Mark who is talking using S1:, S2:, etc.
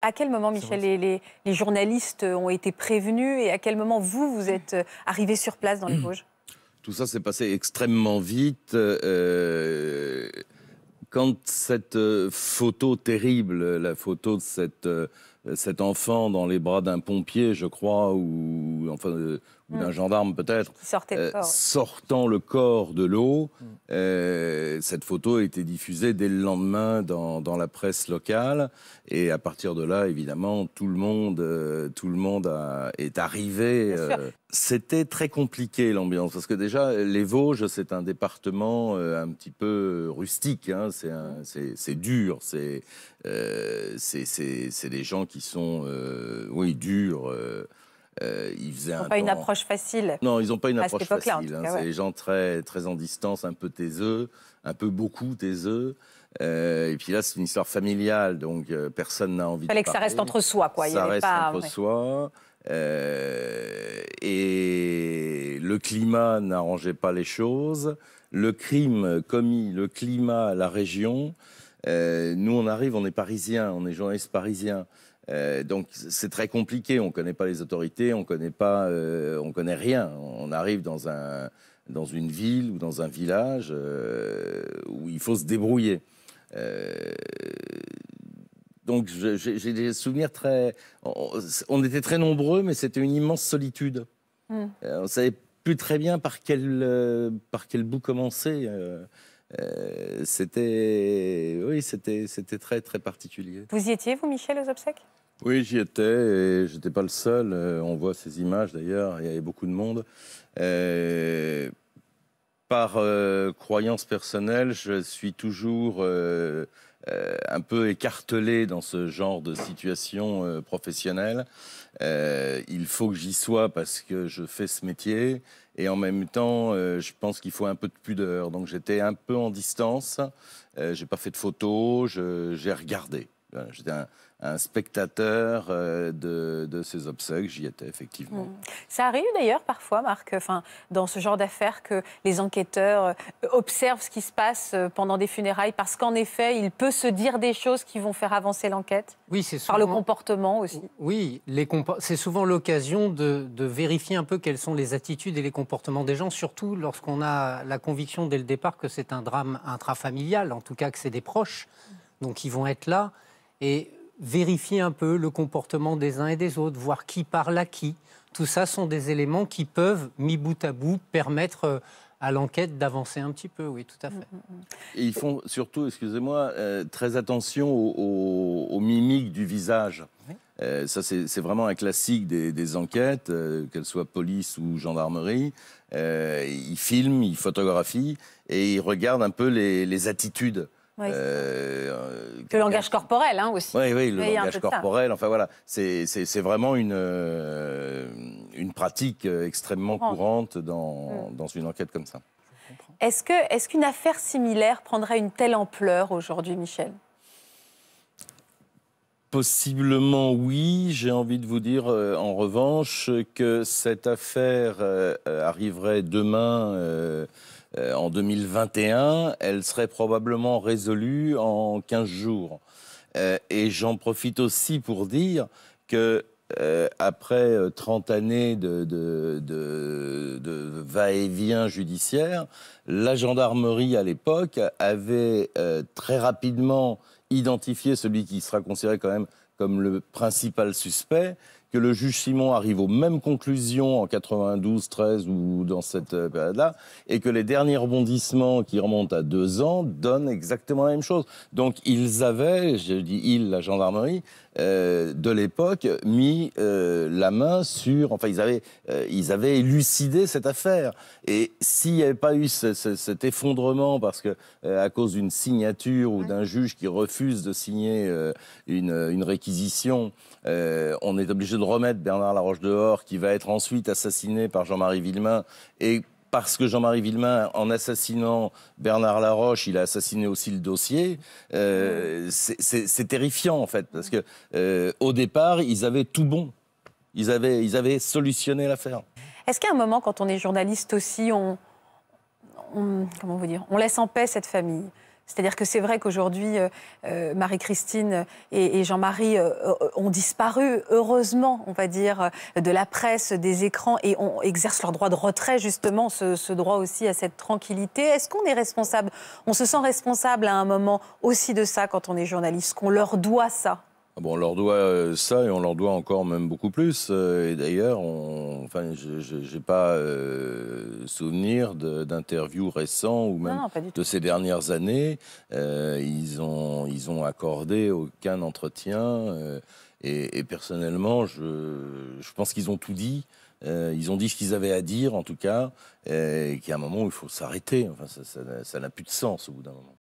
S1: À quel moment, Michel, les, les, journalistes ont été prévenus et à quel moment vous, vous êtes euh, arrivé sur place dans les Vosges
S2: Tout ça s'est passé extrêmement vite. Euh, quand cette euh, photo terrible, la photo de cette euh, cet enfant dans les bras d'un pompier, je crois, ou enfin euh, hmm. d'un gendarme peut-être, euh, sortant le corps de l'eau. Hmm. cette photo a été diffusée dès le lendemain dans, la presse locale, et à partir de là, évidemment, tout le monde, tout le monde est arrivé. C'était très compliqué l'ambiance, parce que déjà, les Vosges, c'est un département un petit peu rustique, hein, c'est dur, c'est des gens qui ils sont, euh, oui, durs. Euh, euh ils n'ont pas une approche
S1: facile. Non,
S2: ils n'ont pas une approche facile. Hein. C'est des gens très, très en distance, un peu taiseux, un peu beaucoup taiseux. Euh, et puis là, c'est une histoire familiale, donc euh, personne n'a envie Il fallait que ça reste entre
S1: soi, quoi. Il ça reste entre
S2: soi. et le climat n'arrangeait pas les choses. Le crime commis, le climat, la région. Euh, nous, on arrive, on est parisiens, on est journalistes parisiens. Euh, donc c'est très compliqué, on ne connaît pas les autorités, on connaît pas, euh, on connaît rien. On arrive dans un dans une ville ou dans un village où il faut se débrouiller. donc j'ai des souvenirs très, on, était très nombreux, mais c'était une immense solitude. on mmh. on savait plus très bien par quel par quel bout commencer. Euh, c'était, oui, c'était, c'était très, très particulier.
S1: Vous y étiez, vous, Michel, aux obsèques
S2: Oui, j'y étais, je n'étais pas le seul. Euh, on voit ces images, d'ailleurs, il y avait beaucoup de monde. Euh, par croyance personnelle, je suis toujours un peu écartelé dans ce genre de situation euh, professionnelle. Euh, il faut que j'y sois parce que je fais ce métier. Et en même temps, euh, je pense qu'il faut un peu de pudeur. Donc j'étais un peu en distance. j'ai pas fait de photos, j'ai regardé. J'étais un, spectateur euh, de, ces obsèques, j'y étais effectivement.
S1: Mm. Ça arrive d'ailleurs parfois, Marc, euh, dans ce genre d'affaires, que les enquêteurs euh, observent ce qui se passe pendant des funérailles, parce qu'en effet, il peut se dire des choses qui vont faire avancer l'enquête. Oui, c'est souvent... Par le comportement aussi. Oui, c'est souvent l'occasion de, de vérifier un peu quelles sont les attitudes et les comportements des gens, surtout lorsqu'on a la conviction dès le départ que c'est un drame intrafamilial, en tout cas que c'est des proches. Donc ils vont être là et vérifier un peu le comportement des uns et des autres, voir qui parle à qui. Tout ça sont des éléments qui peuvent, mis bout à bout, permettre euh, à l'enquête d'avancer un petit peu, oui, tout à fait. Mm, mm,
S2: mm. Et ils font surtout, excusez-moi, euh, très attention aux, mimiques du visage. Euh, ça, c'est vraiment un classique des, enquêtes, qu'elles soient police ou gendarmerie. ils filment, ils photographient et ils regardent un peu les, les attitudes.
S1: Le langage corporel hein, aussi. Oui, oui, le langage corporel.
S2: Enfin voilà, c'est vraiment une, euh, une pratique euh, extrêmement courante dans, mm. dans une enquête comme ça.
S1: Est-ce qu'une est qu'une affaire similaire prendrait une telle ampleur aujourd'hui, Michel
S2: Possiblement oui. J'ai envie de vous dire euh, en revanche que cette affaire euh, euh, arriverait demain en 2021. Elle serait probablement résolue en 15 jours. et j'en profite aussi pour dire que euh, après 30 euh, années de, va-et-vient judiciaire, la gendarmerie à l'époque avait euh, très rapidement identifié celui qui sera considéré quand même comme le principal suspect, que le juge Simon arrive aux mêmes conclusions en 92, 13 ou dans cette période-là, et que les derniers rebondissements qui remontent à deux ans donnent exactement la même chose. Donc ils avaient, je dis ils, la gendarmerie, euh, de l'époque mis euh, la main sur, enfin euh, ils avaient, élucidé cette affaire. Et s'il n'y avait pas eu cet effondrement parce que à cause d'une signature ou d'un juge qui refuse de signer une, une, réquisition, on est obligé de remettre Bernard Laroche dehors, qui va être ensuite assassiné par Jean-Marie Villemain et parce que Jean-Marie Villemin, en assassinant Bernard Laroche, il a assassiné aussi le dossier. Euh, c'est terrifiant en fait, parce que euh, au départ, ils avaient tout bon. Ils avaient, ils avaient solutionné l'affaire.
S1: Est-ce qu'à un moment, quand on est journaliste aussi, on, comment vous dire, on laisse en paix cette famille c'est-à-dire que c'est vrai qu'aujourd'hui, euh, euh, Marie-Christine et, Jean-Marie euh, ont disparu, heureusement, on va dire, de la presse, des écrans, et on exerce leur droit de retrait, justement, ce, ce droit aussi à cette tranquillité. Est-ce qu'on est responsable On se sent responsable à un moment aussi de ça quand on est journaliste, qu'on leur doit ça
S2: ah on leur doit euh, ça et on leur doit encore même beaucoup plus. Euh, et d'ailleurs, enfin, je n'ai pas euh, souvenir d'interviews récents ou même de ces dernières années. ils, ont, ils ont accordé aucun entretien. et, personnellement, je, pense qu'ils ont tout dit. ils ont dit ce qu'ils avaient à dire, en tout cas, et qu'il y a un moment où il faut s'arrêter. Enfin, ça n'a plus de sens au bout d'un moment.